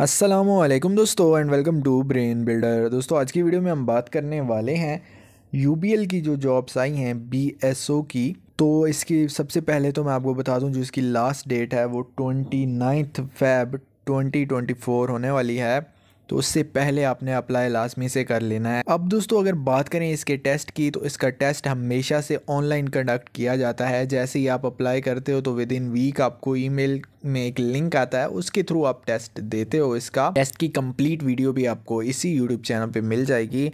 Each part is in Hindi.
असलम दोस्तों and welcome to Brain Builder दोस्तों आज की वीडियो में हम बात करने वाले हैं यू की जो जॉब्स आई हैं बी की तो इसकी सबसे पहले तो मैं आपको बता दूं जो इसकी लास्ट डेट है वो ट्वेंटी नाइन्थ फैब ट्वेंटी होने वाली है तो उससे पहले आपने अप्लाई लाजमी से कर लेना है अब दोस्तों अगर बात करें इसके टेस्ट की तो इसका टेस्ट हमेशा से ऑनलाइन कंडक्ट किया जाता है जैसे ही आप अप्लाई करते हो तो विद इन वीक आपको ईमेल में एक लिंक आता है उसके थ्रू आप टेस्ट देते हो इसका टेस्ट की कंप्लीट वीडियो भी आपको इसी यूट्यूब चैनल पर मिल जाएगी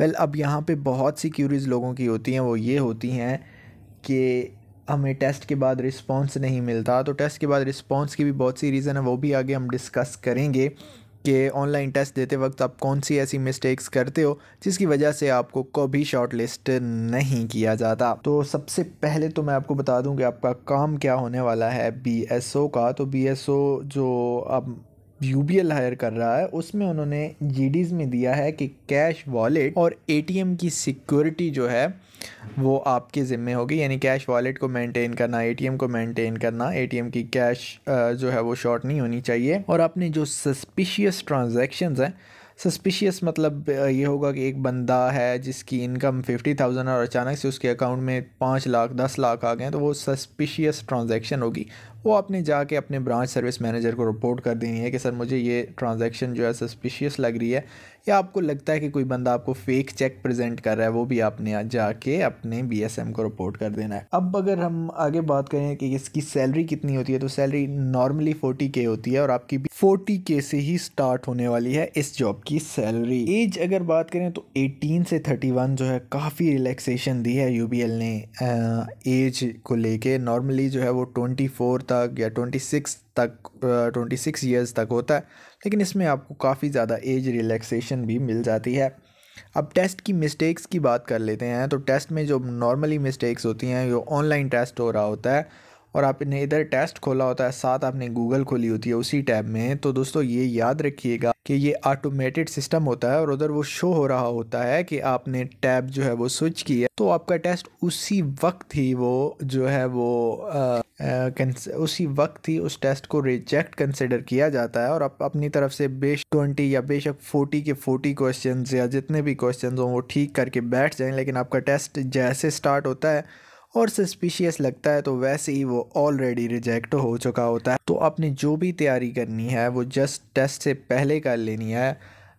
वेल अब यहाँ पे बहुत सी क्यूरीज लोगों की होती हैं वो ये होती हैं कि हमें टेस्ट के बाद रिस्पॉन्स नहीं मिलता तो टेस्ट के बाद रिस्पॉन्स की भी बहुत सी रीज़न है वो भी आगे हम डिस्कस करेंगे कि ऑनलाइन टेस्ट देते वक्त आप कौन सी ऐसी मिस्टेक्स करते हो जिसकी वजह से आपको कभी शॉर्ट लिस्ट नहीं किया जाता तो सबसे पहले तो मैं आपको बता दूं कि आपका काम क्या होने वाला है बी का तो बी जो आप यू हायर कर रहा है उसमें उन्होंने जी में दिया है कि कैश वॉलेट और ए की सिक्योरिटी जो है वो आपके ज़िम्मे होगी यानी कैश वॉलेट को मेंटेन करना एटीएम को मेंटेन करना एटीएम की कैश जो है वो शॉर्ट नहीं होनी चाहिए और आपने जो सस्पिशियस ट्रांजैक्शंस हैं सस्पिशियस मतलब ये होगा कि एक बंदा है जिसकी इनकम फिफ्टी थाउजेंड और अचानक से उसके अकाउंट में पाँच लाख दस लाख आ गए तो वो सस्पिशियस ट्रांजेक्शन होगी वो आपने जाके अपने ब्रांच सर्विस मैनेजर को रिपोर्ट कर देनी है कि सर मुझे ये ट्रांजेक्शन जो है सस्पिशियस लग रही है या आपको लगता है कि कोई बंदा आपको फेक चेक प्रेजेंट कर रहा है वो भी आपने जाके अपने बी को रिपोर्ट कर देना है अब अगर हम आगे बात करें कि इसकी सैलरी कितनी होती है तो सैलरी नॉर्मली फोर्टी होती है और आपकी फोर्टी के से ही स्टार्ट होने वाली है इस जॉब की सैलरी एज अगर बात करें तो एटीन से थर्टी वन जो है काफ़ी रिलैक्सेशन दी है यू ने एज को लेके नॉर्मली जो है वो ट्वेंटी फोर तक या ट्वेंटी सिक्स तक ट्वेंटी सिक्स ईयर्स तक होता है लेकिन इसमें आपको काफ़ी ज़्यादा एज रिलैक्सेशन भी मिल जाती है अब टेस्ट की मिस्टेक्स की बात कर लेते हैं तो टेस्ट में जो नॉर्मली मिस्टेक्स होती हैं जो ऑनलाइन टेस्ट हो रहा होता है और आपने इधर टेस्ट खोला होता है साथ आपने गूगल खोली होती है उसी टैब में तो दोस्तों ये याद रखिएगा कि ये ऑटोमेटेड सिस्टम होता है और उधर वो शो हो रहा होता है कि आपने टैब जो है वो स्विच किया तो आपका टेस्ट उसी वक्त ही वो जो है वो आ, आ, उसी वक्त ही उस टेस्ट को रिजेक्ट कंसिडर किया जाता है और आप अपनी तरफ से बेश ट्वेंटी या बेशक फोर्टी के फोर्टी क्वेश्चन या जितने भी क्वेश्चन हों वो ठीक करके बैठ जाएं लेकिन आपका टेस्ट जैसे स्टार्ट होता है और सस्पिशियस लगता है तो वैसे ही वो ऑलरेडी रिजेक्ट हो चुका होता है तो आपने जो भी तैयारी करनी है वो जस्ट टेस्ट से पहले कर लेनी है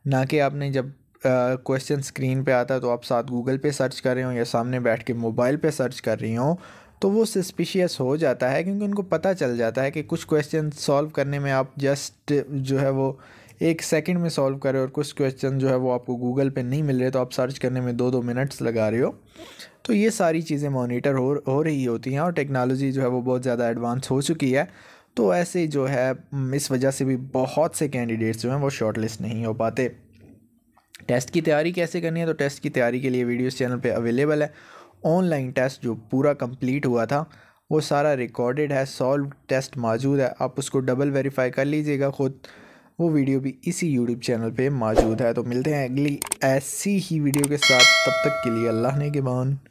ना कि आपने जब क्वेश्चन uh, स्क्रीन पे आता है तो आप साथ गूगल पे सर्च कर रहे हो या सामने बैठ के मोबाइल पे सर्च कर रही हो तो वो सस्पिशियस हो जाता है क्योंकि उनको पता चल जाता है कि कुछ क्वेश्चन सॉल्व करने में आप जस्ट जो है वो एक सेकंड में सॉल्व करें और कुछ क्वेश्चन जो है वो आपको गूगल पे नहीं मिल रहे तो आप सर्च करने में दो दो मिनट्स लगा रहे हो तो ये सारी चीज़ें मोनीटर हो हो रही होती हैं और टेक्नोलॉजी जो है वो बहुत ज़्यादा एडवांस हो चुकी है तो ऐसे जो है इस वजह से भी बहुत से कैंडिडेट्स जो हैं वो शॉर्ट लिस्ट नहीं हो पाते टेस्ट की तैयारी कैसे करनी है तो टेस्ट की तैयारी के लिए वीडियोस चैनल पे अवेलेबल है ऑनलाइन टेस्ट जो पूरा कंप्लीट हुआ था वो सारा रिकॉर्डेड है सॉल्व टेस्ट मौजूद है आप उसको डबल वेरीफाई कर लीजिएगा खुद वो वीडियो भी इसी यूट्यूब चैनल पे मौजूद है तो मिलते हैं अगली ऐसी ही वीडियो के साथ तब तक के लिए अल्लाह ने के मान